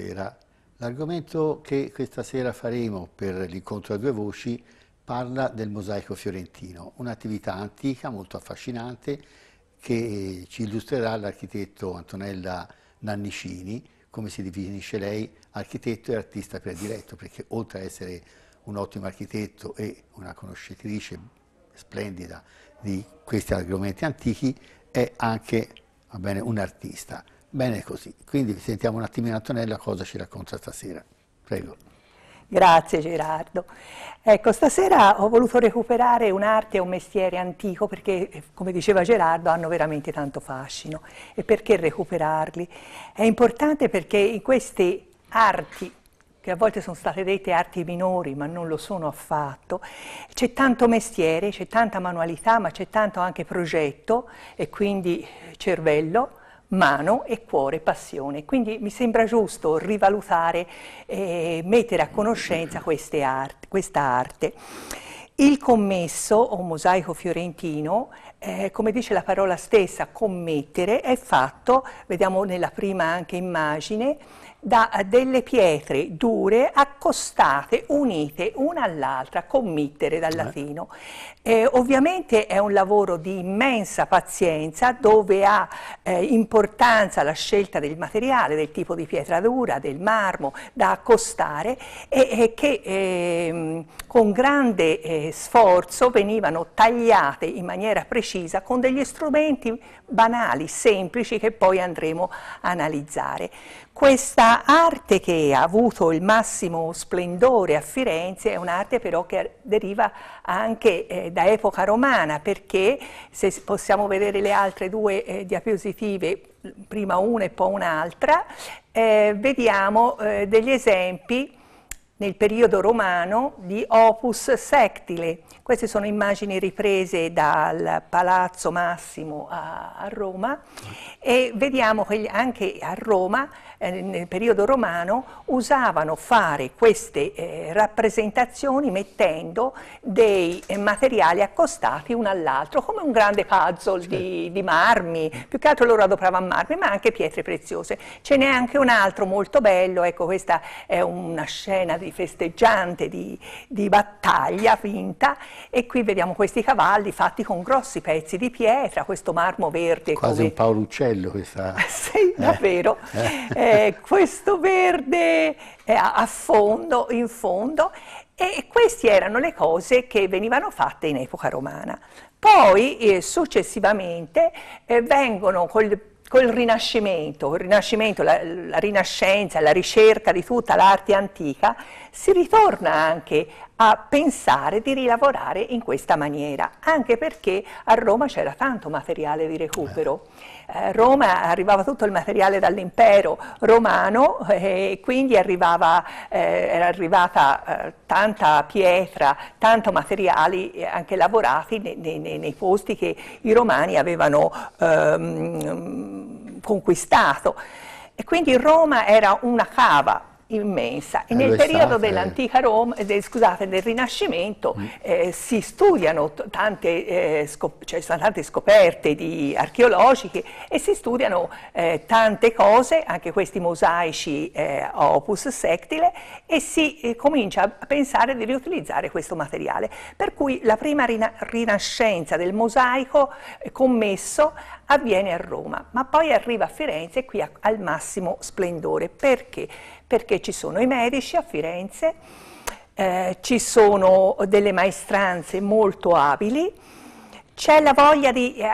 sera. L'argomento che questa sera faremo per l'incontro a due voci parla del mosaico fiorentino, un'attività antica molto affascinante che ci illustrerà l'architetto Antonella Nannicini, come si definisce lei, architetto e artista prediletto, perché oltre a essere un ottimo architetto e una conoscitrice splendida di questi argomenti antichi, è anche bene, un artista. Bene così, quindi sentiamo un attimino Antonella cosa ci racconta stasera. Prego. Grazie Gerardo. Ecco, stasera ho voluto recuperare un'arte e un mestiere antico perché, eh, come diceva Gerardo, hanno veramente tanto fascino. E perché recuperarli? È importante perché in queste arti che a volte sono state dette arti minori, ma non lo sono affatto. C'è tanto mestiere, c'è tanta manualità, ma c'è tanto anche progetto e quindi eh, cervello mano e cuore, passione. Quindi mi sembra giusto rivalutare e mettere a conoscenza art, questa arte. Il commesso o mosaico fiorentino, eh, come dice la parola stessa, commettere, è fatto, vediamo nella prima anche immagine, da eh, delle pietre dure accostate, unite una all'altra, committere dal eh. latino. Eh, ovviamente è un lavoro di immensa pazienza dove ha eh, importanza la scelta del materiale, del tipo di pietra dura, del marmo da accostare e, e che eh, con grande eh, sforzo venivano tagliate in maniera precisa con degli strumenti banali, semplici che poi andremo a analizzare. Questa arte che ha avuto il massimo splendore a Firenze è un'arte però che deriva anche eh, da epoca romana perché se possiamo vedere le altre due eh, diapositive, prima una e poi un'altra, eh, vediamo eh, degli esempi nel periodo romano di opus sectile, queste sono immagini riprese dal Palazzo Massimo a, a Roma e vediamo che anche a Roma, eh, nel periodo romano, usavano fare queste eh, rappresentazioni mettendo dei eh, materiali accostati uno all'altro, come un grande puzzle di, di, marmi, più che altro loro adoperavano marmi, ma anche pietre preziose. Ce n'è anche un altro molto bello, ecco questa è una scena di festeggiante, di, di battaglia finta, e qui vediamo questi cavalli fatti con grossi pezzi di pietra, questo marmo verde. Quasi come... un Paoluccello questa. sì, davvero. Eh, eh questo verde eh, a fondo, in fondo. E queste erano le cose che venivano fatte in epoca romana. Poi eh, successivamente eh, vengono col, col Rinascimento, col rinascimento la, la Rinascenza, la ricerca di tutta l'arte antica, si ritorna anche a pensare di rilavorare in questa maniera, anche perché a Roma c'era tanto materiale di recupero. Eh, Roma arrivava tutto il materiale dall'impero romano eh, e quindi arrivava, eh, era arrivata eh, tanta pietra, tanto materiali eh, anche lavorati nei, nei, nei, posti che i romani avevano ehm, conquistato. E quindi Roma era una cava immensa. E eh, nel periodo dell'antica eh. Roma, de, eh, scusate, del Rinascimento mm. eh, si studiano tante, eh, cioè sono tante scoperte di archeologiche e si studiano eh, tante cose, anche questi mosaici opus sectile, e si comincia a pensare di riutilizzare questo materiale. Per cui la prima rina rinascenza del mosaico commesso avviene a Roma, ma poi arriva a Firenze qui al massimo splendore. Perché? perché ci sono i medici a Firenze, eh, ci sono delle maestranze molto abili, c'è la voglia di, eh,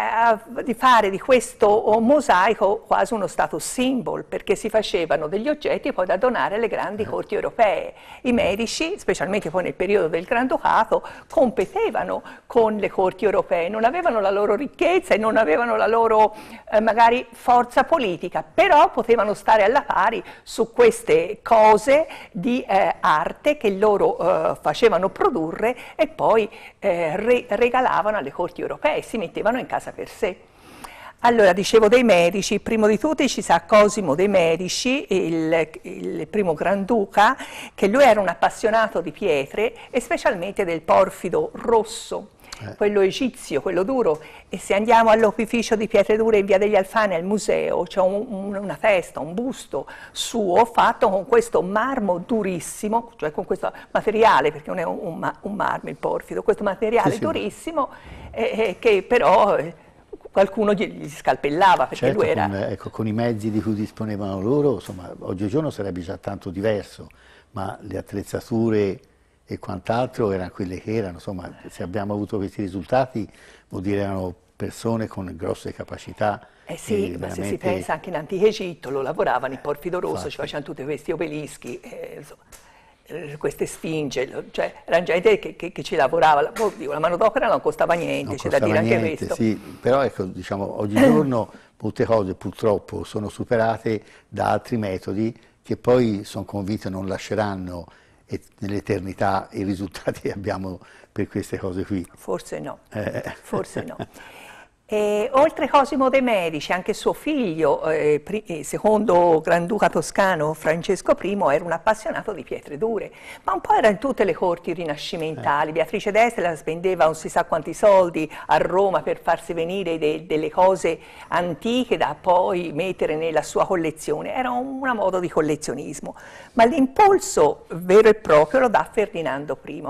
di, fare di questo mosaico quasi uno status symbol, perché si facevano degli oggetti poi da donare alle grandi certo. corti europee. I medici, specialmente poi nel periodo del Granducato, competevano con le corti europee, non avevano la loro ricchezza e non avevano la loro eh, magari forza politica, però potevano stare alla pari su queste cose di eh, arte che loro eh, facevano produrre e poi eh, re regalavano alle corti europee europei, si mettevano in casa per sé. Allora, dicevo dei Medici, primo di tutti ci sa Cosimo dei Medici, il, il, primo Granduca, che lui era un appassionato di pietre e specialmente del porfido rosso. Eh. quello egizio, quello duro, e se andiamo all'opificio di pietre dure in via degli Alfani, al museo, c'è un, una testa, un busto suo fatto con questo marmo durissimo, cioè con questo materiale, perché non è un, un marmo il porfido, questo materiale sì, sì. durissimo eh, che però... Eh, qualcuno gli, scalpellava perché certo, lui era... Con, ecco, con i mezzi di cui disponevano loro, insomma, oggigiorno sarebbe già tanto diverso, ma le attrezzature e quant'altro erano quelle che erano, insomma se abbiamo avuto questi risultati vuol dire erano persone con grosse capacità. Eh sì, ma se si pensa anche in antico Egitto, lo lavoravano, il porfido rosso, ci esatto. facevano tutti questi obelischi, eh, insomma, eh, queste sfinge, cioè erano gente che, che, che, ci lavorava, la boh, manodopera non costava niente, c'è da dire niente, anche questo. Sì, però ecco, diciamo, oggigiorno molte cose purtroppo sono superate da altri metodi che poi sono convinto non lasceranno e nell'eternità i risultati che abbiamo per queste cose qui. Forse no, eh. forse no. E, eh, oltre Cosimo De Medici, anche suo figlio, eh, eh secondo Granduca toscano Francesco I, era un appassionato di pietre dure, ma un po' era in tutte le corti rinascimentali. Eh. Beatrice d'Estela spendeva non si sa quanti soldi a Roma per farsi venire de delle cose antiche da poi mettere nella sua collezione. Era un una modo di collezionismo, ma l'impulso vero e proprio lo dà Ferdinando I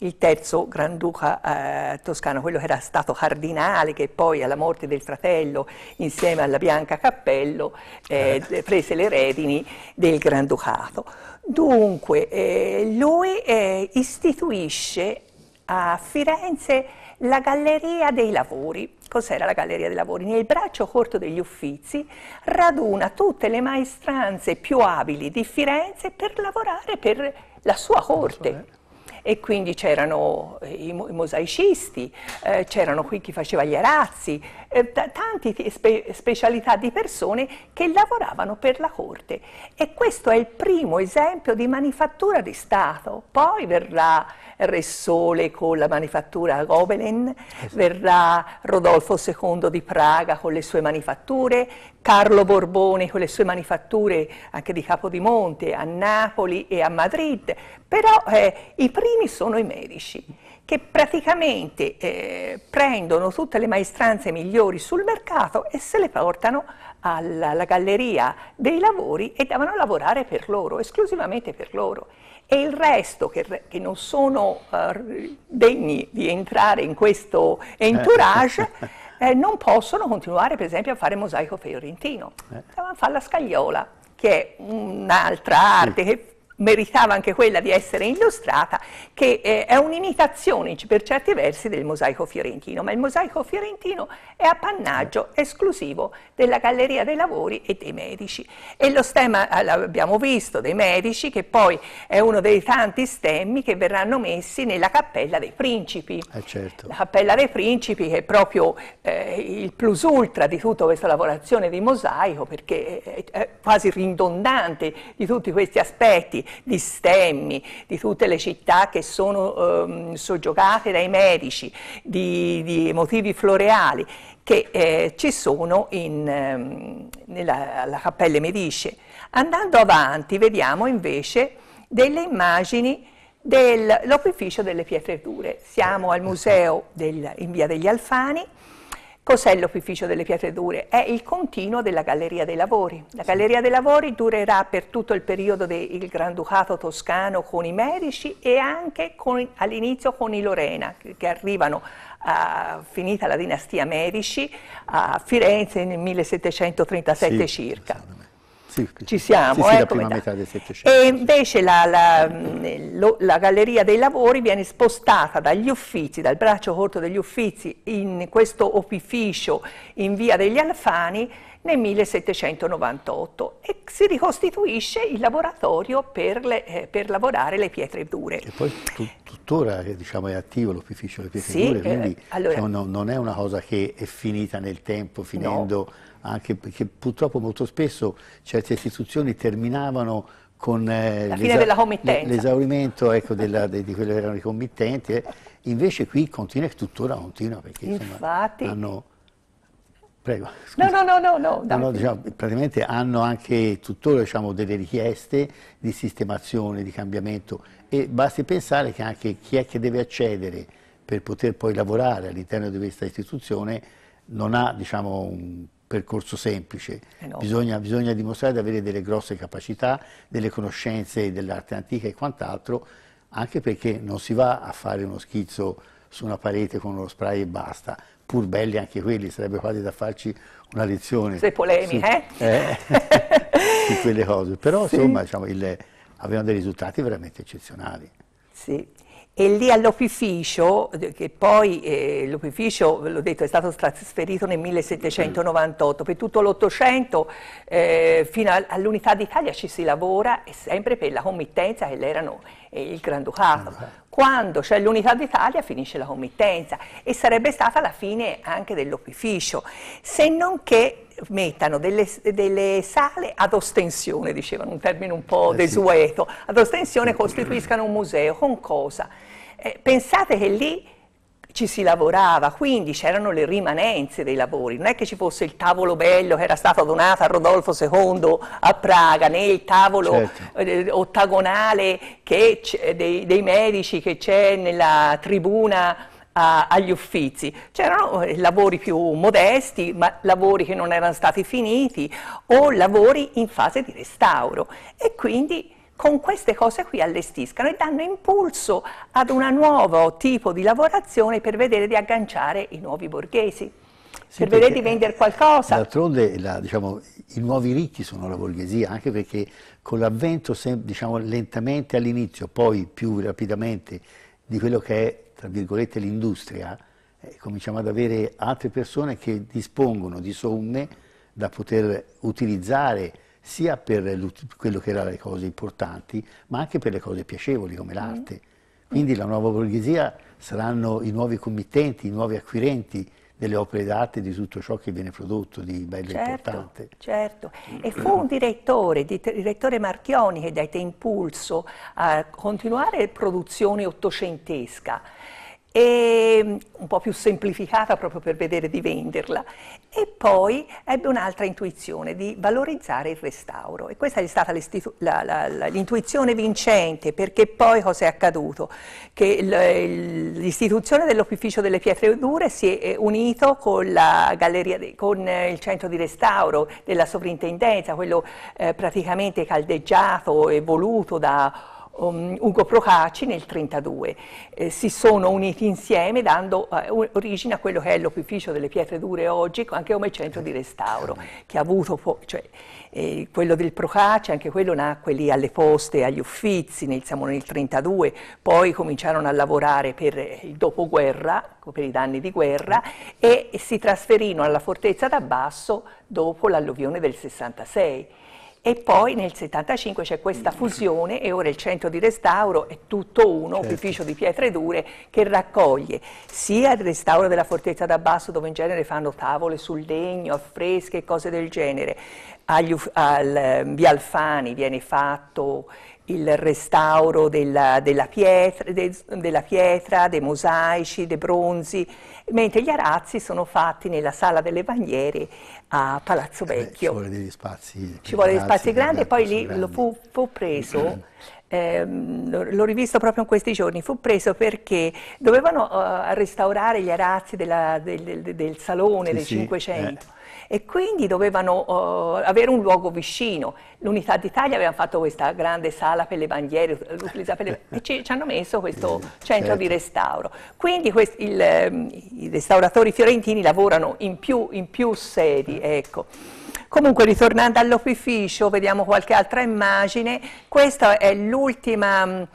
il terzo granduca eh, toscano, quello che era stato cardinale, che poi alla morte del fratello, insieme alla Bianca Cappello, eh, eh. prese le redini del granducato. Dunque, eh, lui eh, istituisce a Firenze la Galleria dei Lavori. Cos'era la Galleria dei Lavori? Nel braccio corto degli Uffizi raduna tutte le maestranze più abili di Firenze per lavorare per la sua corte. Eh e quindi c'erano i, mosaicisti, eh, c'erano qui chi faceva gli arazzi, eh, tante spe specialità di persone che lavoravano per la corte e questo è il primo esempio di manifattura di Stato. Poi verrà Re Sole con la manifattura Gobelin, esatto. verrà Rodolfo II di Praga con le sue manifatture, Carlo Borbone con le sue manifatture anche di Capodimonte, a Napoli e a Madrid, però eh, i primi sono i medici che praticamente eh, prendono tutte le maestranze migliori sul mercato e se le portano alla, alla galleria dei lavori e devono lavorare per loro, esclusivamente per loro e il resto che, che non sono uh, degni di entrare in questo eh. entourage eh, non possono continuare per esempio a fare mosaico fiorentino, eh. devono fare la scagliola, che è un'altra arte mm. che meritava anche quella di essere illustrata, che eh, è un'imitazione per certi versi del mosaico fiorentino, ma il mosaico fiorentino è appannaggio esclusivo della Galleria dei Lavori e dei Medici. E lo stemma, eh, l'abbiamo visto, dei Medici, che poi è uno dei tanti stemmi che verranno messi nella Cappella dei Principi. Eh certo. La Cappella dei Principi che è proprio eh, il plus ultra di tutta questa lavorazione di mosaico, perché è, è quasi ridondante di tutti questi aspetti di Stemmi, di tutte le città che sono ehm, soggiogate dai medici, di, di motivi floreali che eh, ci sono in, ehm, nella, alla Cappella Medice. Andando avanti vediamo invece delle immagini dell'opificio delle pietre dure. Siamo al museo del, in via degli Alfani, Cos'è l'opificio delle pietre dure? È il continuo della Galleria dei Lavori. La Galleria dei Lavori durerà per tutto il periodo del Granducato toscano con i Medici e anche all'inizio con i Lorena, che, arrivano a, ah, finita la dinastia Medici a Firenze nel 1737 sì, circa. Sì, ci siamo. Sì, sì, ecco prima metà. del E invece la, la, mm, la, Galleria dei Lavori viene spostata dagli Uffizi, dal braccio corto degli Uffizi, in questo opificio in via degli Alfani nel 1798 e si ricostituisce il laboratorio per, le, eh, per lavorare le pietre dure. E poi tu tuttora eh, diciamo, è attivo l'ufficio delle piegature, sì, eh, quindi eh, allora, diciamo, no, non è una cosa che è finita nel tempo, finendo no. anche perché purtroppo molto spesso certe istituzioni terminavano con eh, l'esaurimento ecco, di quelle che erano i committenti, eh. invece qui continua e tuttora continua perché Infatti, insomma, hanno... Prego. Scusa. No, no, no, no, no. no diciamo, praticamente hanno anche tuttora diciamo, delle richieste di sistemazione, di cambiamento e basti pensare che anche chi è che deve accedere per poter poi lavorare all'interno di questa istituzione non ha diciamo, un percorso semplice, eh no. bisogna, bisogna dimostrare di avere delle grosse capacità, delle conoscenze dell'arte antica e quant'altro, anche perché non si va a fare uno schizzo su una parete con uno spray e basta, pur belli anche quelli, sarebbe quasi da farci una lezione. Sei polemiche, su, eh? eh su quelle cose, però sì. insomma diciamo, il, avevano dei risultati veramente eccezionali. Sì. E lì all'opificio, che poi eh, l'opificio, l'ho detto, è stato trasferito nel 1798, per tutto l'Ottocento eh, fino all'Unità d'Italia ci si lavora e sempre per la committenza che erano eh, il Granducato. Esatto. Quando c'è l'unità d'Italia finisce la committenza e sarebbe stata la fine anche dell'opificio, se non che mettano delle, delle, sale ad ostensione, dicevano, un termine un po' eh desueto, sì. ad ostensione costituiscano un museo, con cosa? Eh, pensate che lì ci si lavorava, quindi c'erano le rimanenze dei lavori, non è che ci fosse il tavolo bello che era stato donato a Rodolfo II a Praga, né il tavolo certo. eh, ottagonale dei, dei medici che c'è nella tribuna agli uffizi. C'erano eh, lavori più modesti, ma lavori che non erano stati finiti o lavori in fase di restauro e quindi con queste cose qui allestiscano e danno impulso ad un nuovo tipo di lavorazione per vedere di agganciare i nuovi borghesi. Sì, per vedere di vendere qualcosa. D'altronde diciamo, i nuovi ricchi sono la borghesia, anche perché con l'avvento diciamo, lentamente all'inizio, poi più rapidamente di quello che è, tra virgolette, l'industria, eh, cominciamo ad avere altre persone che dispongono di somme da poter utilizzare sia per quello che erano le cose importanti, ma anche per le cose piacevoli come mm. l'arte. Quindi la nuova borghesia saranno i nuovi committenti, i nuovi acquirenti delle opere d'arte, di tutto ciò che viene prodotto di bello e certo, importante. Certo, e fu un direttore, il direttore Marchioni, che dette impulso a continuare produzione ottocentesca e mm, un po' più semplificata proprio per vedere di venderla. E poi ebbe un'altra intuizione di valorizzare il restauro e questa è stata l'intuizione vincente perché poi cosa è accaduto? Che l'istituzione dell'Officio delle Pietre Dure si è unito con, de, con, eh, il centro di restauro della sovrintendenza, quello eh, praticamente caldeggiato e voluto da um, Ugo Procaci nel 1932. Eh, si sono uniti insieme dando eh, origine a quello che è l'opificio delle pietre dure oggi, anche come centro di restauro, eh, certo. che ha avuto cioè, eh, quello del Procaci, anche quello nacque lì alle poste, agli uffizi, nel, siamo nel 1932, poi cominciarono a lavorare per il dopoguerra, per i danni di guerra, e si trasferirono alla fortezza d'Abbasso dopo l'alluvione del 66 e poi nel 75 c'è questa mm. fusione e ora il centro di restauro è tutto uno, certo. ufficio di pietre dure, che raccoglie sia il restauro della fortezza d'Abbasso dove in genere fanno tavole sul legno, affreschi e cose del genere, agli, al, ehm, via Alfani viene fatto il restauro della, della, pietra, de, della, pietra, dei mosaici, dei bronzi, mentre gli arazzi sono fatti nella sala delle bandiere a Palazzo eh Vecchio. Eh, ci vuole degli spazi, ci vuole degli spazi grandi e poi lì grandi. fu, fu preso. Ehm, l'ho rivisto proprio in questi giorni, fu preso perché dovevano uh, restaurare gli arazzi della, del, del, del, salone sì, del Cinquecento. eh e quindi dovevano uh, avere un luogo vicino. L'Unità d'Italia aveva fatto questa grande sala per le bandiere, per le... e ci, ci, hanno messo questo centro certo. di restauro. Quindi questi, il, ehm, i restauratori fiorentini lavorano in più, in più sedi, ecco. Comunque ritornando all'opificio, vediamo qualche altra immagine, questa è l'ultima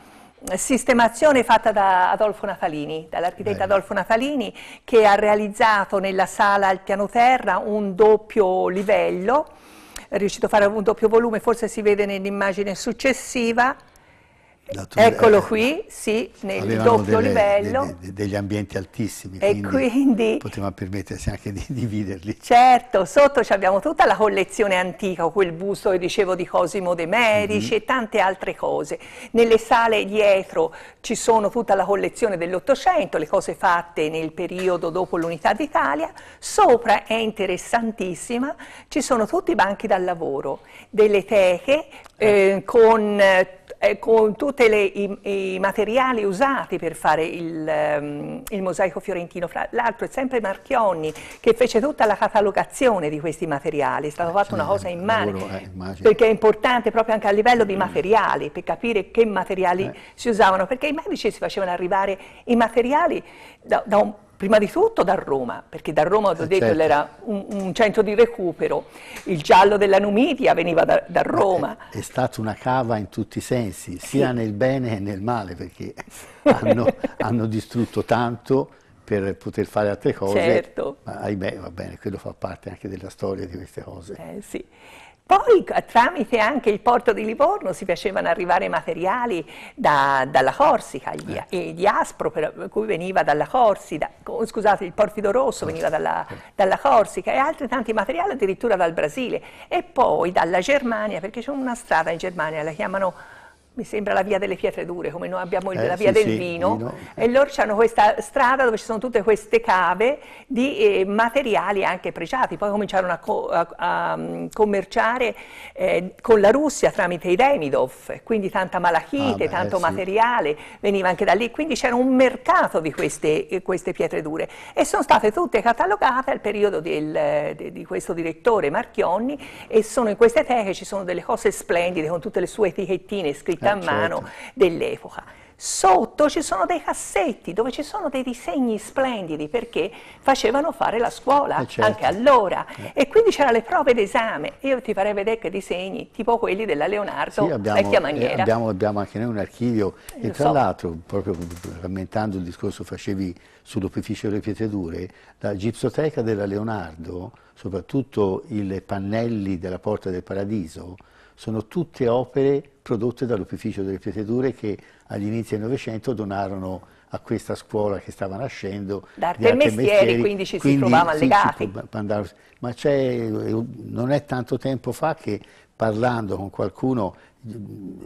sistemazione fatta da Adolfo Nafalini, dall'architetto Adolfo Nafalini, che ha realizzato nella sala al piano terra un doppio livello, è riuscito a fare un doppio volume, forse si vede nell'immagine successiva, Eccolo eh, qui, sì, nel doppio delle, livello. De, de, degli ambienti altissimi, e quindi, quindi potevamo permettersi anche di dividerli. Certo, sotto abbiamo tutta la collezione antica, quel busto che dicevo di Cosimo De Medici mm -hmm. e tante altre cose. Nelle sale dietro ci sono tutta la collezione dell'Ottocento, le cose fatte nel periodo dopo l'unità d'Italia. Sopra è interessantissima, ci sono tutti i banchi da lavoro, delle teche eh, eh con eh, con tutti i, i, materiali usati per fare il, um, il mosaico fiorentino, fra l'altro è sempre Marchionni che fece tutta la catalogazione di questi materiali, è stata fatta una cosa in mano, eh, perché è importante proprio anche a livello di mm. materiali, per capire che materiali eh. si usavano, perché i medici si facevano arrivare i materiali da, da un prima di tutto da Roma, perché da Roma, ho eh, detto, certo. era un, un, centro di recupero, il giallo della Numidia veniva da, da Roma. È, è, stata una cava in tutti i sensi, sia sì. nel bene che nel male, perché hanno, hanno distrutto tanto, per poter fare altre cose. Certo. Ma ahimè, va bene, quello fa parte anche della storia di queste cose. Eh, sì. Poi tramite anche il porto di Livorno si facevano arrivare materiali da, dalla Corsica, gli, eh. di Aspro per eh, cui veniva dalla Corsica, scusate il porfido rosso veniva certo. dalla, dalla, Corsica e altri tanti materiali addirittura dal Brasile e poi dalla Germania perché c'è una strada in Germania, la chiamano mi sembra la via delle pietre dure, come noi abbiamo eh, la via sì, del sì, vino, vino, e loro hanno questa strada dove ci sono tutte queste cave di eh, materiali anche pregiati, poi cominciarono a, co a, a mm, commerciare eh, con la Russia tramite i Demidov, quindi tanta malachite, ah, beh, tanto sì. materiale veniva anche da lì, quindi c'era un mercato di queste, eh, queste, pietre dure e sono state tutte catalogate al periodo del, eh, de, di questo direttore Marchionni e sono in queste teche, ci sono delle cose splendide con tutte le sue etichettine scritte matita ah, a mano certo. dell'epoca. Sotto ci sono dei cassetti dove ci sono dei disegni splendidi perché facevano fare la scuola eh certo. anche allora eh. e quindi c'erano le prove d'esame. Io ti farei vedere che disegni tipo quelli della Leonardo sì, abbiamo, vecchia eh, maniera. Eh, abbiamo, abbiamo, anche noi un archivio eh, Lo e tra so. l'altro, proprio rammentando il discorso facevi sull'opificio delle pietre dure, la gipsoteca della Leonardo, soprattutto i pannelli della Porta del Paradiso, sono tutte opere prodotte dall'Ufficio delle Preteture che agli inizi del Novecento donarono a questa scuola che stava nascendo. D'arte e mestieri, mestieri, quindi ci quindi si trovavano sì, legati. Si ma eh, non è tanto tempo fa che parlando con qualcuno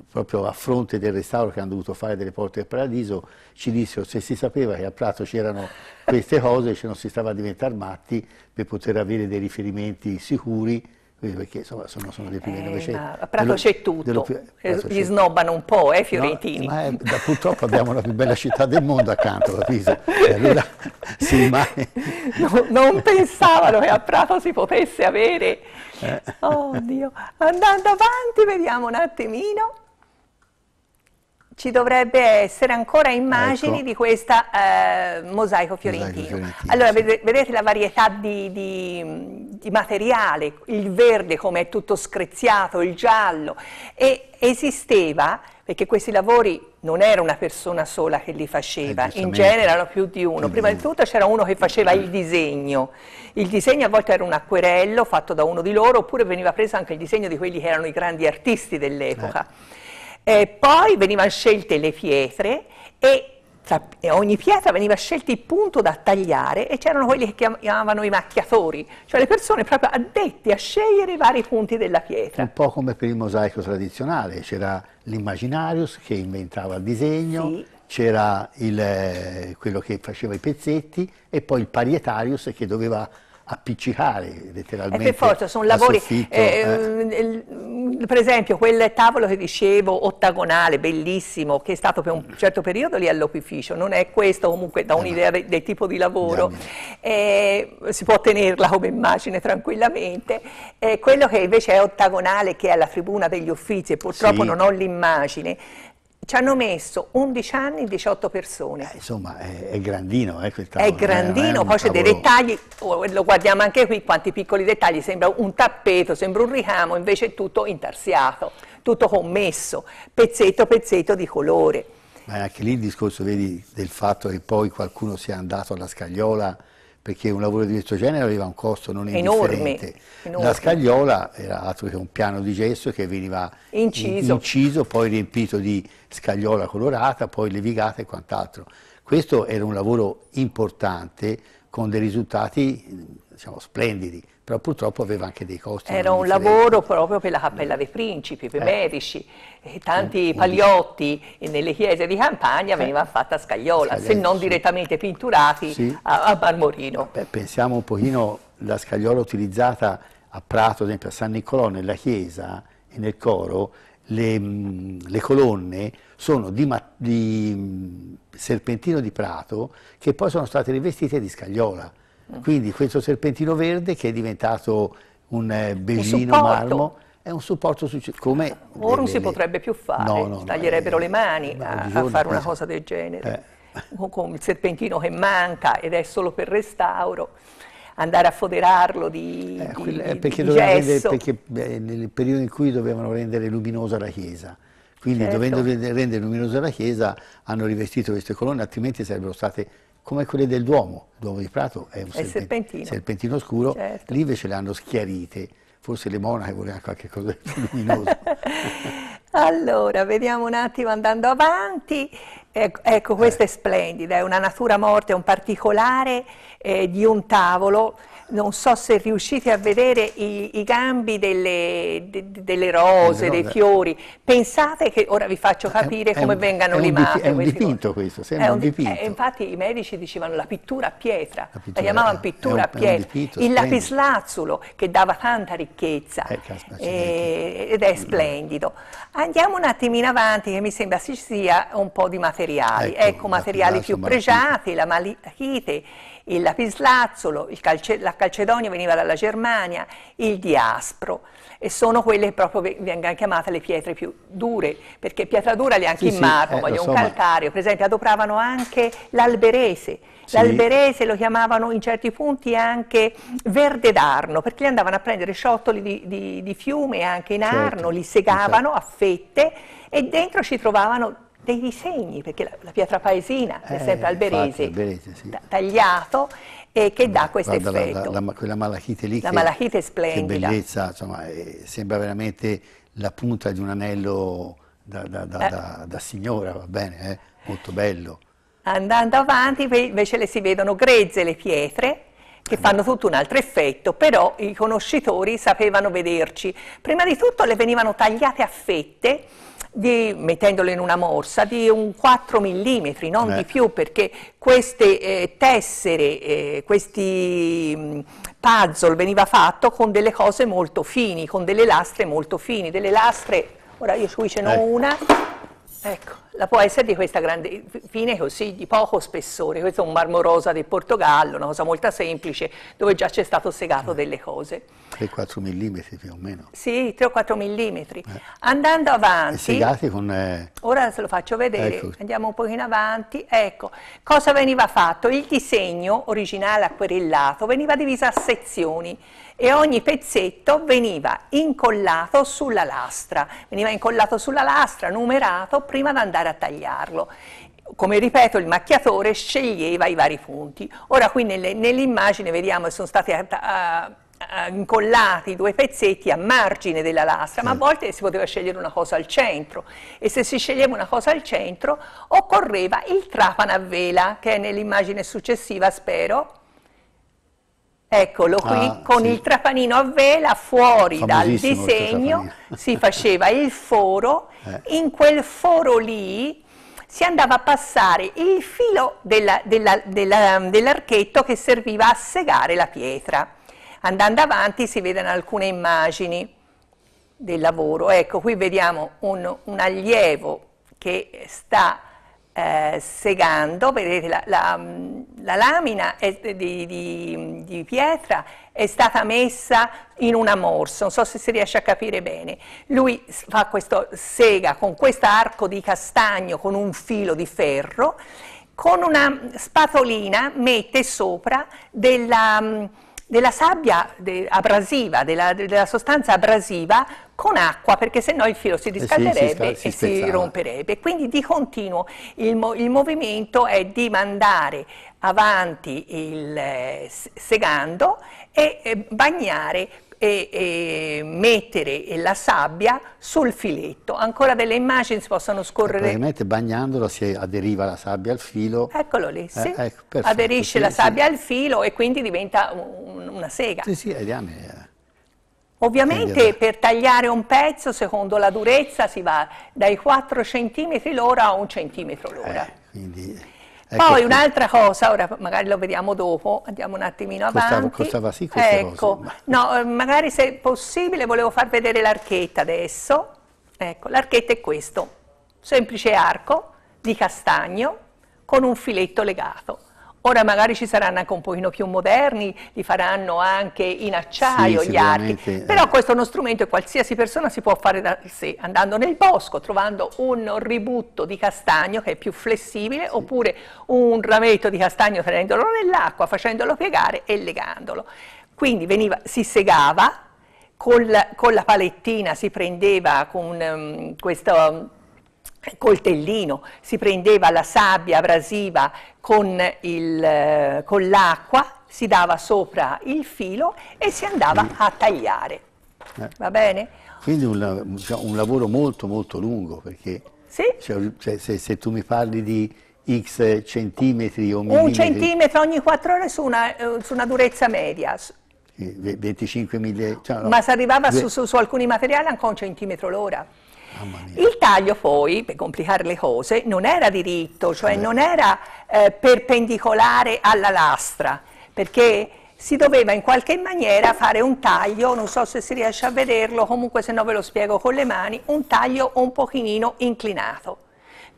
proprio a fronte del restauro che hanno dovuto fare delle porte del paradiso ci dissero se si sapeva che a Prato c'erano queste cose cioè non si stava a diventare matti per poter avere dei riferimenti sicuri perché insomma, sono, sono dei primi eh, A Prato dello, c'è tutto, dello, eh, Prato gli c'è. snobbano un po', eh, fiorentini. No, ma è, da, purtroppo abbiamo la più bella città del mondo accanto, la Pisa. E allora, sì, ma... no, non pensavano che a Prato si potesse avere... Eh. Oddio, andando avanti vediamo un attimino ci dovrebbe essere ancora immagini ecco. di questo eh, mosaico fiorentino. Mosaico fiorentino allora, sì. vedete, la varietà di, di, di, materiale, il verde come è tutto screziato, il giallo, e esisteva, perché questi lavori non era una persona sola che li faceva, eh, in genere erano più di uno. Più Prima di tutto c'era uno che faceva il disegno, il disegno a volte era un acquerello fatto da uno di loro, oppure veniva preso anche il disegno di quelli che erano i grandi artisti dell'epoca. Eh. Eh, poi venivano scelte le pietre e ogni pietra veniva scelto il punto da tagliare e c'erano quelli che chiamavano i macchiatori, cioè le persone proprio addette a scegliere i vari punti della pietra. Un po' come per il mosaico tradizionale, c'era l'immaginarius che inventava il disegno, sì. c'era eh, quello che faceva i pezzetti e poi il parietarius che doveva appiccicare letteralmente. E eh, per forza, sono lavori, soffitto, eh, eh. Mm, per esempio quel tavolo che dicevo ottagonale, bellissimo, che è stato per un certo periodo lì all'opificio, non è questo comunque da eh, un'idea del, del tipo di lavoro, eh, si può tenerla come immagine tranquillamente, eh, quello che invece è ottagonale che è alla tribuna degli uffizi e purtroppo sì. non ho l'immagine, ci hanno messo 11 anni 18 persone. Eh, insomma, è, è, grandino, eh, quel tavolo. È eh, grandino, è poi c'è dei dettagli, oh, lo guardiamo anche qui, quanti piccoli dettagli, sembra un tappeto, sembra un ricamo, invece è tutto intarsiato, tutto commesso, pezzetto pezzetto di colore. Ma è anche lì il discorso, vedi, del fatto che poi qualcuno sia andato alla scagliola perché un lavoro di questo genere aveva un costo non indifferente. Enorme, La scagliola era altro che un piano di gesso che veniva inciso, inciso poi riempito di scagliola colorata, poi levigata e quant'altro. Questo era un lavoro importante con dei risultati diciamo, splendidi, però purtroppo aveva anche dei costi. Era un differenti. lavoro proprio per la Cappella dei Principi, per i eh. Medici, e tanti eh, un, paliotti un... nelle chiese di campagna eh. venivano fatti a scagliola, Scagliere, se non sì. direttamente pinturati sì. a, a, marmorino. Beh, pensiamo un pochino alla scagliola utilizzata a Prato, ad esempio a San Niccolò, nella chiesa e nel coro, le, mm, le colonne sono di, di, mm, serpentino di prato che poi sono state rivestite di scagliola. Mm. Quindi questo serpentino verde che è diventato un eh, bellino marmo è un supporto come ora non si potrebbe più fare, no, no, eh, taglierebbero no, le mani a, a, fare una cosa del genere. Eh. Con il serpentino che manca ed è solo per restauro andare a foderarlo di, eh, di, di, perché, di rendere, perché eh, nel periodo in cui dovevano rendere luminosa la chiesa, quindi certo. dovendo rendere luminosa la chiesa hanno rivestito queste colonne, altrimenti sarebbero state come quelle del Duomo, il Duomo di Prato è un serpent serpentino. serpentino. scuro, certo. lì invece le hanno schiarite, forse le monache volevano qualche cosa di più luminoso. allora, vediamo un attimo andando avanti, Ecco, ecco questa è eh. splendida, è una natura morte, è un particolare eh, di un tavolo non so se riuscite a vedere i, i gambi delle, de, delle rose, dei fiori. Pensate che, ora vi faccio capire è, come è un, vengano è limate. È un dipinto cose. questo, sembra è un, un dipinto. Eh, infatti i medici dicevano la pittura a pietra, la, pittura, la chiamavano pittura a pietra. Dipinto, Il lapislazzulo che dava tanta ricchezza eh, eh, ed è splendido. Andiamo un attimino avanti che mi sembra ci sia un po' di materiali. Ecco, ecco materiali più pregiati, la malachite il lapislazzolo, il calce, la calcedonia veniva dalla Germania, il diaspro e sono quelle proprio vengono chiamate le pietre più dure, perché pietra dura le anche sì, in marmo, sì, eh, un so, calcareo, per esempio adopravano anche l'alberese, sì. l'alberese lo chiamavano in certi punti anche verde d'arno, perché li andavano a prendere ciottoli di, di, di fiume anche in certo, arno, li segavano certo. a fette e dentro ci trovavano dei disegni, perché la, la pietra paesina è eh, sempre alberese, alberese sì. tagliato e che Beh, dà questo effetto. La, la, quella malachite lì, la che, malachite splendida. Che bellezza, insomma, eh, sembra veramente la punta di un anello da, da, da, eh. da signora, va bene, eh? molto bello. Andando avanti invece le si vedono grezze le pietre, che fanno tutto un altro effetto, però i conoscitori sapevano vederci. Prima di tutto le venivano tagliate a fette, di, mettendole in una morsa, di un 4 mm, non eh. di più, perché queste eh, tessere, eh, questi mh, mm, puzzle veniva fatto con delle cose molto fini, con delle lastre molto fini, delle lastre, ora io qui ce n'ho ecco. una, ecco, la poesia di questa grande fine così, di poco spessore, questo è un marmo rosa del Portogallo, una cosa molto semplice, dove già c'è stato segato eh. delle cose. 3-4 mm più o meno. Sì, 3 4 mm. Eh. Andando avanti... E segati con... Eh... Ora se lo faccio vedere, ecco. andiamo un pochino avanti, ecco, cosa veniva fatto? Il disegno originale acquerellato veniva diviso a sezioni, e ogni pezzetto veniva incollato sulla lastra, veniva incollato sulla lastra, numerato, prima di andare a tagliarlo. Come ripeto, il macchiatore sceglieva i vari punti. Ora qui nell'immagine vediamo che sono stati uh, incollati due pezzetti a margine della lastra, sì. ma a mm. volte si poteva scegliere una cosa al centro e se si sceglieva una cosa al centro occorreva il trapano a vela, che è nell'immagine successiva, spero, Eccolo qui, ah, con sì. il trapanino a vela fuori dal disegno si faceva il foro, eh. in quel foro lì si andava a passare il filo dell'archetto della, della, dell che serviva a segare la pietra. Andando avanti si vedono alcune immagini del lavoro. Ecco, qui vediamo un, un allievo che sta eh, segando, vedete la, la, la lamina è, di, di, di, pietra è stata messa in una morsa, non so se si riesce a capire bene, lui fa questo, sega con questo arco di castagno con un filo di ferro, con una spatolina mette sopra della mm, della sabbia de, abrasiva, della, della, sostanza abrasiva con acqua perché se no il filo si riscalderebbe eh e si, si, si e si romperebbe. Quindi di continuo il, mo- il, movimento è di mandare avanti il eh, segando e eh, bagnare e, e mettere la sabbia sul filetto. Ancora delle immagini si possono scorrere. Ovviamente bagnandola si aderiva la sabbia al filo. Eccolo lì, sì. Eh, ecco, perfetto, Aderisce sì, la sabbia sì. al filo e quindi diventa un, una sega. Sì, sì, diamine. Eh, Ovviamente per tagliare un pezzo, secondo la durezza, si va dai 4 cm l'ora a un centimetro l'ora. Eh, quindi... Ecco. Poi ecco. un'altra cosa, ora magari lo vediamo dopo, andiamo un attimino avanti. Costava, costava sì queste ecco. Cose, No, eh, magari se possibile volevo far vedere l'archetta adesso. Ecco, l'archetta è questo, semplice arco di castagno con un filetto legato. Ora magari ci saranno anche un pochino più moderni, li faranno anche in acciaio sì, gli archi, eh. però questo è uno strumento che qualsiasi persona si può fare da sé, andando nel bosco, trovando un ributto di castagno che è più flessibile, sì. oppure un rametto di castagno tenendolo nell'acqua, facendolo piegare e legandolo. Quindi veniva, si segava, col, con la palettina si prendeva con um, questo coltellino, si prendeva la sabbia abrasiva eh, con, l'acqua, si dava sopra il filo e si andava a tagliare. Eh. Va bene? Quindi un, cioè, un, lavoro molto molto lungo perché sì? cioè, se, se tu mi parli di x centimetri o millimetri. Un centimetro ogni quattro ore su una, eh, su una durezza media. 25.000... Cioè no, Ma si arrivava due... su, su, su, alcuni materiali anche un centimetro l'ora. Il taglio poi, per complicare le cose, non era diritto, cioè non era eh, perpendicolare alla lastra, perché si doveva in qualche maniera fare un taglio, non so se si riesce a vederlo, comunque se no ve lo spiego con le mani, un taglio un pochino inclinato,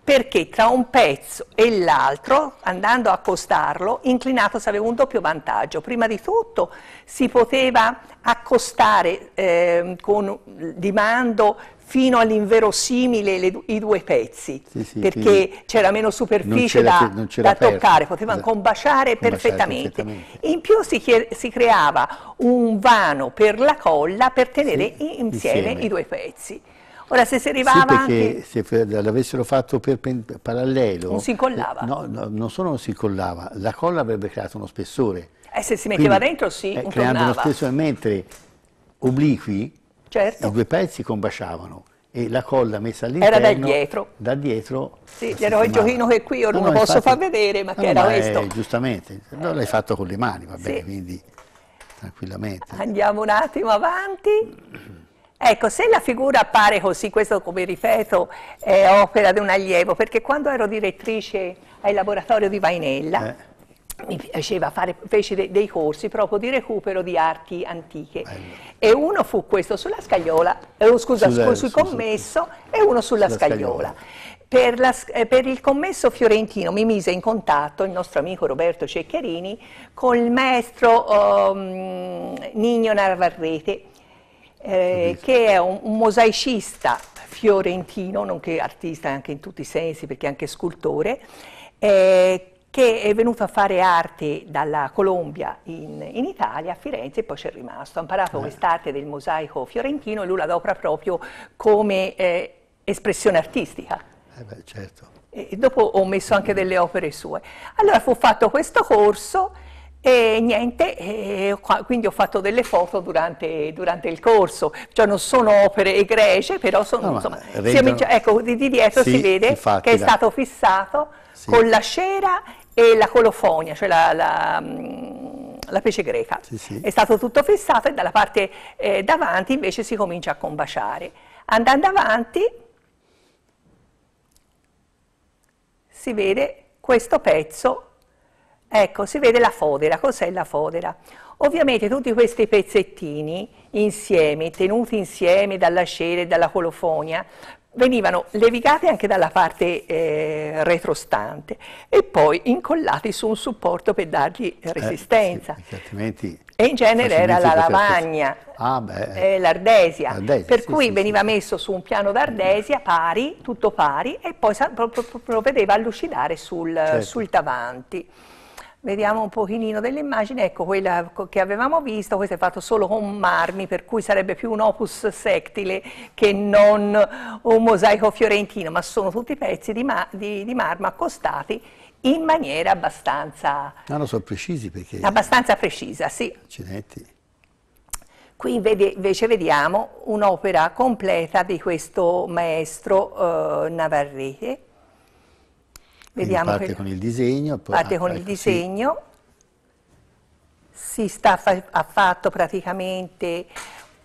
perché tra un pezzo e l'altro, andando a accostarlo, inclinato si aveva un doppio vantaggio. Prima di tutto si poteva accostare eh, con dimando fino all'inverosimile le, i due pezzi, sì, sì, perché c'era meno superficie da, da toccare, potevano combaciare, perfettamente. perfettamente. In più si, si, creava un vano per la colla per tenere sì, insieme, insieme, i due pezzi. Ora se si arrivava anche... se l'avessero fatto per parallelo... Non si incollava. Eh, no, no, non solo non si incollava, la colla avrebbe creato uno spessore. E eh, se si metteva Quindi, dentro sì, eh, creando uno spessore, mentre obliqui Certo. I due pezzi combaciavano e la colla messa all'interno era da dietro da dietro sì, era il giochino che qui io non no, lo posso infatti, far vedere ma no, che era ma questo è, giustamente no, l'hai fatto con le mani va bene sì. quindi tranquillamente andiamo un attimo avanti Ecco, se la figura appare così, questo come ripeto è opera di un allievo, perché quando ero direttrice al laboratorio di Vainella, eh mi piaceva fare, feci de, dei corsi proprio di recupero di arti antiche Bello. e uno fu questo sulla scagliola, eh, scusa, Sulle, sul commesso su, e uno sulla, sulla scagliola. scagliola. Per, la, eh, per, il commesso fiorentino mi mise in contatto il nostro amico Roberto Ceccherini con il maestro um, Nino Narvarrete, eh, che è un, un, mosaicista fiorentino, nonché artista anche in tutti i sensi, perché è anche scultore, eh, che è venuto a fare arte dalla Colombia in, in Italia, a Firenze, e poi c'è rimasto. Ha imparato ah. quest'arte del mosaico fiorentino e lui la adopera proprio come eh, espressione artistica. Eh beh, certo. E dopo ho messo anche delle opere sue. Allora fu fatto questo corso e niente, e quindi ho fatto delle foto durante, durante, il corso, cioè non sono opere egrege, però sono, no, insomma, rendono... amici, ecco, di, di dietro sì, si vede infatti, che è stato fissato sì. con la cera e la colofonia, cioè la, la, mm, la pece greca. Sì, sì. È stato tutto fissato e dalla parte eh, davanti invece si comincia a combaciare. Andando avanti si vede questo pezzo, ecco, si vede la fodera, cos'è la fodera? Ovviamente tutti questi pezzettini insieme, tenuti insieme dalla cera e dalla colofonia, venivano levigate anche dalla parte eh, retrostante e poi incollati su un supporto per dargli resistenza. Eh, sì, e in genere era la lavagna, ah, eh, l'ardesia, per sì, cui sì, veniva messo su un piano d'ardesia pari, tutto pari, e poi provvedeva a lucidare sul, certo. sul davanti. Vediamo un pochino dell'immagine, ecco quella che avevamo visto, questo è fatto solo con marmi, per cui sarebbe più un opus sectile che non un mosaico fiorentino, ma sono tutti pezzi di, ma, di, di marmo accostati in maniera abbastanza... No, no, sono precisi perché... Abbastanza precisa, sì. Accidenti. Qui invece vediamo un'opera completa di questo maestro eh, Navarrete, Vediamo parte che... con il disegno. Poi, parte ah, con ecco, il disegno. Sì. Si sta fa ha fatto praticamente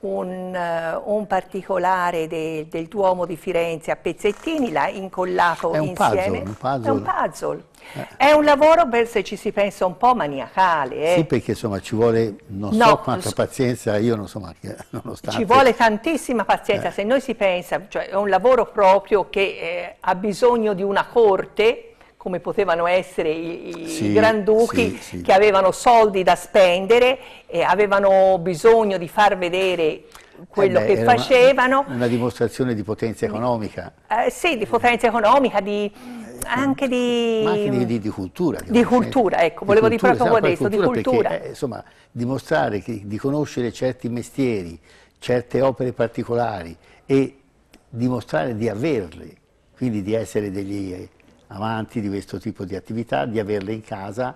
un, uh, un particolare de del Duomo di Firenze a pezzettini, l'ha incollato è insieme. Puzzle, un puzzle. È un puzzle. Eh. È un lavoro, per se ci si pensa un po', maniacale. Eh. Sì, perché insomma ci vuole, non no, so quanta pazienza, io non so, ma nonostante... Ci vuole tantissima pazienza, eh. se noi si pensa, cioè è un lavoro proprio che eh, ha bisogno di una corte, come potevano essere i, sì, granduchi sì, sì. che avevano soldi da spendere e avevano bisogno di far vedere quello eh beh, che facevano. Una, una, dimostrazione di potenza economica. Eh, sì, di potenza economica, di, anche di... Ma anche di, di, di cultura. Di cultura, ecco, di volevo cultura, dire proprio questo, di cultura. Perché, eh, insomma, dimostrare che, di conoscere certi mestieri, certe opere particolari e dimostrare di averle, quindi di essere degli eh, amanti di questo tipo di attività, di averle in casa,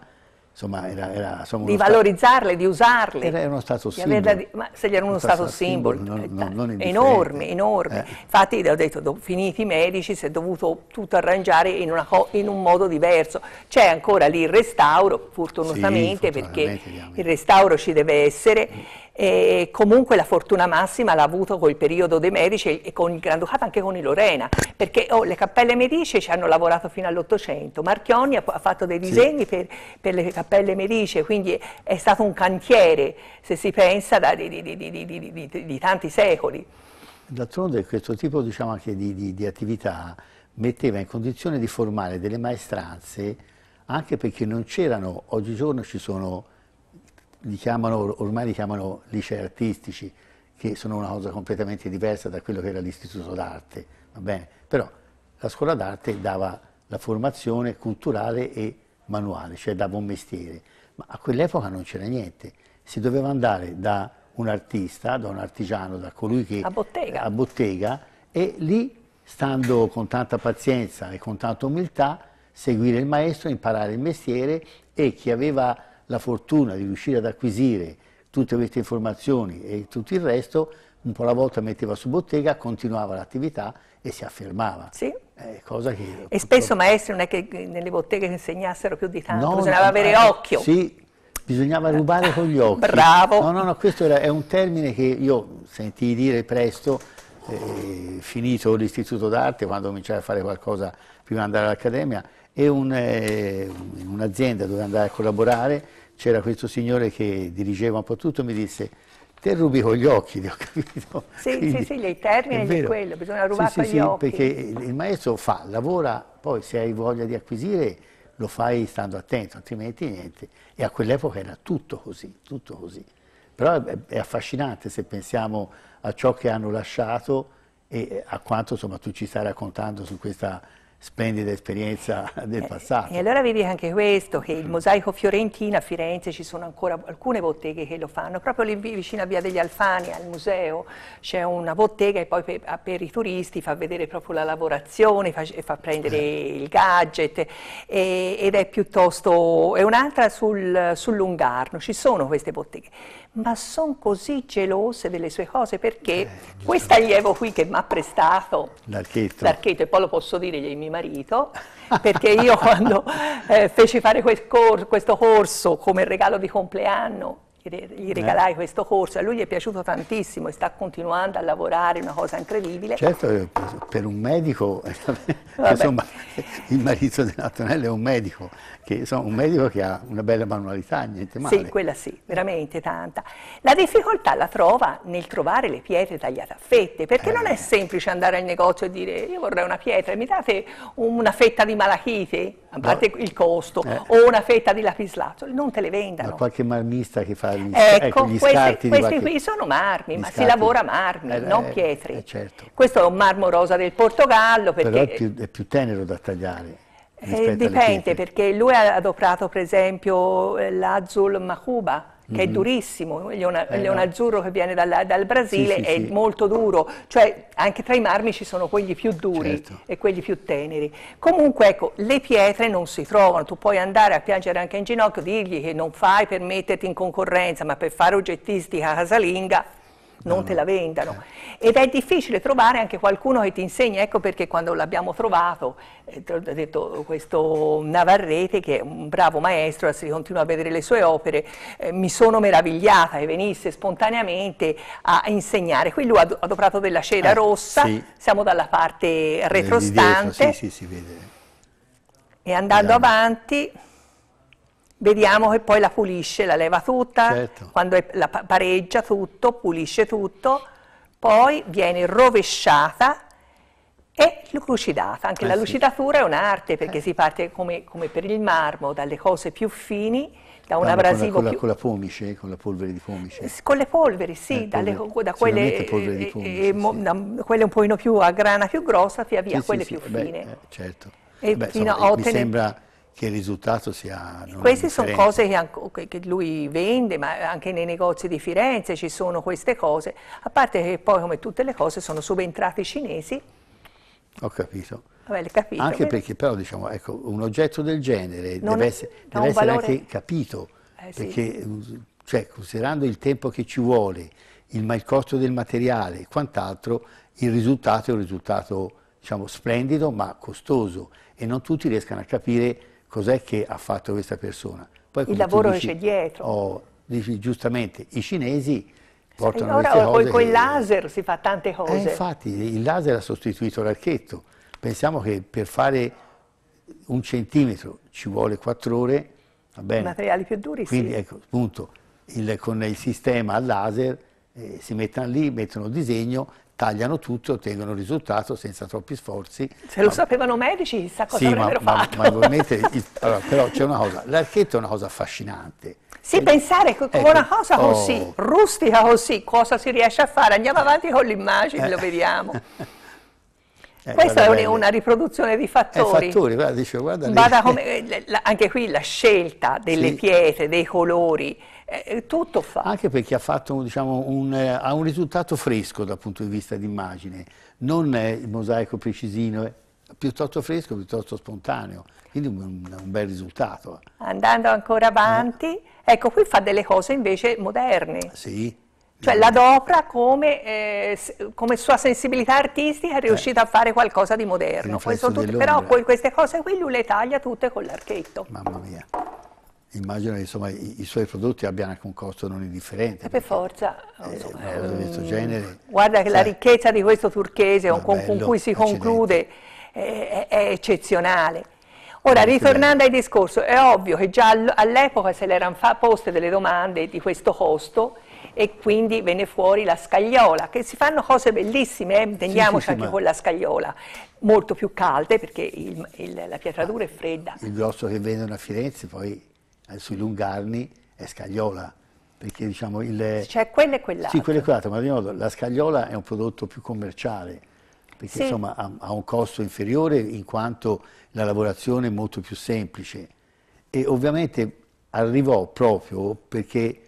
insomma era, era insomma, Di valorizzarle, stato, di usarle. Era uno stato simbolo. Averla, ma se gli era uno, uno stato, stato simbolo, simbolo non, eh, non eh, enorme, enorme. Eh. Infatti, ho detto, do, finiti i medici si è dovuto tutto arrangiare in, una, in un modo diverso. C'è ancora lì il restauro, fortunatamente, sì, perché il restauro ci deve essere. Mm e comunque la fortuna massima l'ha avuto col periodo dei Medici e con il Granducato anche con i Lorena, perché oh, le cappelle Medici ci hanno lavorato fino all'Ottocento, Marchionni ha, ha, fatto dei disegni sì. per, per, le cappelle Medici, quindi è stato un cantiere, se si pensa, da, di, di, di, di, tanti secoli. D'altronde questo tipo diciamo, di attività metteva in condizione di formare delle maestranze anche perché non c'erano, oggigiorno ci sono li chiamano, ormai li chiamano licei artistici, che sono una cosa completamente diversa da quello che era l'istituto d'arte, va bene? Però la scuola d'arte dava la formazione culturale e manuale, cioè dava un mestiere, ma a quell'epoca non c'era niente, si doveva andare da un artista, da un artigiano, da colui che... A bottega. A bottega e lì, stando con tanta pazienza e con tanta umiltà, seguire il maestro, imparare il mestiere e chi aveva la fortuna di riuscire ad acquisire tutte queste informazioni e tutto il resto, un po' alla volta metteva su bottega, continuava l'attività e si affermava. Sì. Eh, cosa che, e purtroppo... spesso maestri non è che nelle botteghe insegnassero più di tanto, no, bisognava no, avere no, eh, occhio. Sì, bisognava rubare con gli occhi. Bravo! No, no, no, questo era, è un termine che io sentii dire presto, eh, finito l'istituto d'arte, quando cominciai a fare qualcosa prima di andare all'accademia, e un, eh, un'azienda dove andare a collaborare, c'era questo signore che dirigeva un po' tutto, mi disse te rubi con gli occhi, ho capito. Sì, Quindi, sì, sì, i termini di quello, bisogna rubare sì, con sì, gli sì, occhi. perché il maestro fa, lavora, poi se hai voglia di acquisire lo fai stando attento, altrimenti niente. E a quell'epoca era tutto così, tutto così. Però è, è affascinante se pensiamo a ciò che hanno lasciato e a quanto insomma, tu ci stai raccontando su questa splendida esperienza del eh, passato. E allora vedi anche questo, che il mm. mosaico fiorentino a Firenze ci sono ancora alcune botteghe che lo fanno, proprio lì vicino a Via degli Alfani, al museo, c'è una bottega e poi per, per, i turisti fa vedere proprio la lavorazione, fa, fa prendere il gadget e, ed è piuttosto, è un'altra sul, Lungarno, ci sono queste botteghe ma sono così gelose delle sue cose perché eh, questo allievo qui che mi ha prestato l'archetto. e poi lo posso dire di mio marito, perché io quando eh, feci fare quel cor- questo corso come regalo di compleanno gli eh. regalai eh. questo corso, a lui gli è piaciuto tantissimo e sta continuando a lavorare, una cosa incredibile. Certo, eh, per un medico, insomma, il marito dell'Antonella è un medico, che, insomma, un medico che ha una bella manualità, niente male. Sì, quella sì, veramente tanta. La difficoltà la trova nel trovare le pietre tagliate a fette, perché eh. non è eh. semplice andare al negozio e dire io vorrei una pietra, mi date una fetta di malachite? a parte il costo, eh. o una fetta di lapislazzoli, non te le vendano. Ma qualche marmista che fa gli, ecco, ecco, gli questi, scarti questi qualche... qui sono marmi, ma si lavora marmi, eh, non eh, pietri. Eh, certo. Questo è un marmo rosa del Portogallo. Perché... Però è più, è più tenero da tagliare. Eh, dipende, perché lui ha adoperato per esempio eh, l'azul macuba, che è mm-hmm. durissimo, il leone, eh, leone azzurro che viene dal, dal Brasile sì, sì, è sì. molto duro, cioè anche tra i marmi ci sono quelli più duri certo. e quelli più teneri. Comunque ecco, le pietre non si trovano, tu puoi andare a piangere anche in ginocchio, dirgli che non fai per metterti in concorrenza, ma per fare oggettistica casalinga non no, te la vendano. Eh. Ed è difficile trovare anche qualcuno che ti insegna, ecco perché quando l'abbiamo trovato, eh, detto questo Navarrete che è un bravo maestro, si continua a vedere le sue opere, eh, mi sono meravigliata che venisse spontaneamente a insegnare. Qui lui ha adoprato della cera eh, rossa, sì. siamo dalla parte retrostante. Dietro, sì, sì, si vede. E andando Andiamo. avanti... Vediamo che poi la pulisce, la leva tutta, certo. quando è, la pareggia tutto, pulisce tutto, poi viene rovesciata e lucidata. Anche eh la sì. lucidatura è un'arte perché eh. si parte come, come, per il marmo, dalle cose più fini, da un abrasivo con la, più... Con la pomice, con la polvere di pomice? Con le polveri, sì, eh, dalle, polvere, da quelle, polvere pomice, sì. da quelle, un pochino più a grana più grossa, via via, sì, quelle più fine. Eh, certo. Beh, certo. Beh, insomma, mi sembra che il risultato sia... Queste sono cose che, che, lui vende, ma anche nei negozi di Firenze ci sono queste cose, a parte che poi come tutte le cose sono subentrati cinesi. Ho capito. Vabbè, capito anche beh. perché però diciamo, ecco, un oggetto del genere non, deve essere, deve essere valore... anche capito, eh, perché cioè, considerando il tempo che ci vuole, il, il costo del materiale e quant'altro, il risultato è un risultato diciamo, splendido ma costoso e non tutti riescano a capire cos'è che ha fatto questa persona. Poi, Il lavoro dici, che c'è dietro. Oh, dici giustamente, i cinesi portano allora, queste cose. Poi con il laser si fa tante eh, cose. Eh, infatti, il laser ha sostituito l'archetto. Pensiamo che per fare un centimetro ci vuole quattro ore, va bene? Materiali più duri, Quindi, sì. ecco, appunto, il, con il sistema a laser eh, si mettono lì, mettono il disegno tagliano tutto ottengono il risultato senza troppi sforzi. Se lo ma, sapevano medici, chissà cosa sì, avrebbero ma, fatto. Ma, ma il, allora, però c'è una cosa, l'archetto è una cosa affascinante. Sì, Quindi, pensare con ecco, una cosa oh, così, rustica così, cosa si riesce a fare? Andiamo avanti con l'immagine, eh, lo vediamo. Eh, Questa è bene. una riproduzione di fattori. Eh, fattori guarda, dice, guarda eh, anche qui la scelta delle sì. pietre, dei colori, eh, eh, tutto fa. Anche perché ha, fatto, diciamo, un, eh, ha un risultato fresco dal punto di vista di non è il mosaico precisino, piuttosto fresco, piuttosto spontaneo, quindi un, un bel risultato. Andando ancora avanti, eh. ecco qui fa delle cose invece moderne. Sì. Cioè mm. l'adopra come, eh, come sua sensibilità artistica è riuscita eh. a fare qualcosa di moderno. Tutte, però queste cose qui lui le taglia tutte con l'archetto. Mamma mia immagino insomma, i, i, suoi prodotti abbiano anche un costo non indifferente. E eh, per forza. Eh, eh, genere. guarda che cioè, la ricchezza di questo turchese con, bello, cui si conclude è, è, eccezionale. Ora, ritornando al discorso, è ovvio che già all'epoca se le erano poste delle domande di questo costo e quindi venne fuori la scagliola, che si fanno cose bellissime, eh? teniamoci sì, sì, anche ma... con la scagliola, molto più calde perché il, il, la pietra dura è fredda. Il grosso che vendono a Firenze poi eh, sui lungarni è scagliola. Perché diciamo il. Cioè quella e quell'altra. Sì, quella e quell'altra, ma di nuovo la scagliola è un prodotto più commerciale, perché sì. insomma ha, ha, un costo inferiore in quanto la lavorazione è molto più semplice. E ovviamente arrivò proprio perché,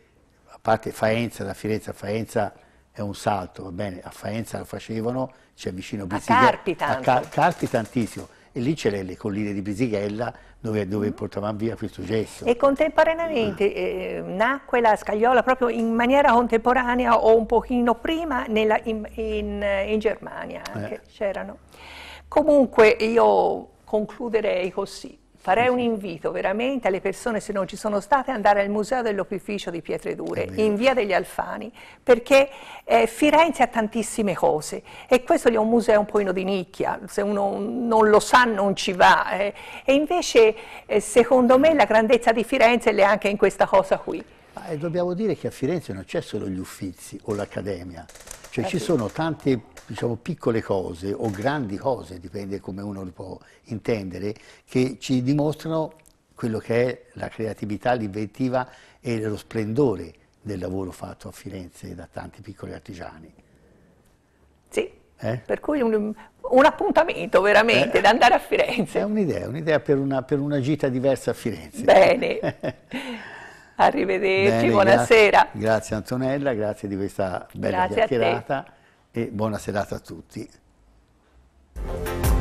a parte Faenza, da Firenze a Faenza è un salto, va bene, a Faenza lo facevano, c'è cioè vicino Brisighella. A Carpi tanto. A Car Carpi tantissimo, e lì c'erano le colline di Brisighella dove, dove mm-hmm. portavamo via questo gesso. E contemporaneamente eh, nacque la scagliola proprio in maniera contemporanea o un pochino prima nella, in, in, eh, in, Germania, eh. c'erano. Comunque io concluderei così farei un invito veramente alle persone, se non ci sono state, ad andare al Museo dell'Opificio di Pietre Dure, in via degli Alfani, perché eh, Firenze ha tantissime cose e questo è un museo un po' di nicchia, se uno non lo sa non ci va. Eh. E invece, eh, secondo me, la grandezza di Firenze è anche in questa cosa qui. e eh, dobbiamo dire che a Firenze non c'è solo gli Uffizi o l'Accademia, cioè eh ci sono tante diciamo, piccole cose o grandi cose, dipende come uno lo può intendere, che ci dimostrano quello che è la creatività, l'inventiva e lo splendore del lavoro fatto a Firenze da tanti piccoli artigiani. Sì, eh? per cui un, un appuntamento veramente eh? da andare a Firenze. È un'idea, un'idea per una, per una gita diversa a Firenze. Bene. Arrivederci, Bene, buonasera. Grazie, grazie, Antonella, grazie di questa bella grazie chiacchierata e buona serata a tutti.